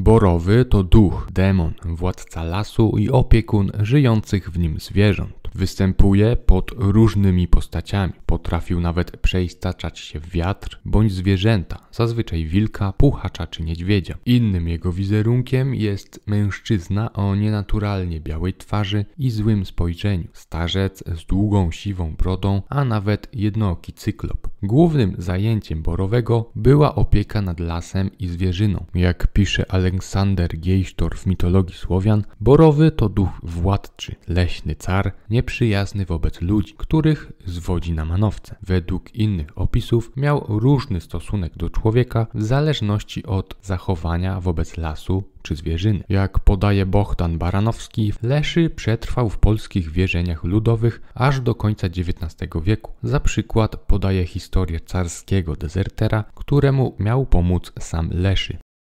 Borowy to duch, demon, władca lasu i opiekun żyjących w nim zwierząt. Występuje pod różnymi postaciami. Potrafił nawet przeistaczać się w wiatr bądź zwierzęta, zazwyczaj wilka, puchacza czy niedźwiedzia. Innym jego wizerunkiem jest mężczyzna o nienaturalnie białej twarzy i złym spojrzeniu. Starzec z długą siwą brodą, a nawet jednooki cyklop. Głównym zajęciem Borowego była opieka nad lasem i zwierzyną. Jak pisze Aleksander Geisztor w mitologii Słowian, Borowy to duch władczy, leśny car, nieprzyjazny wobec ludzi, których zwodzi na manowce. Według innych opisów miał różny stosunek do człowieka w zależności od zachowania wobec lasu, czy zwierzyny. Jak podaje Bohdan Baranowski, Leszy przetrwał w polskich wierzeniach ludowych aż do końca XIX wieku. Za przykład podaje historię carskiego dezertera, któremu miał pomóc sam Leszy.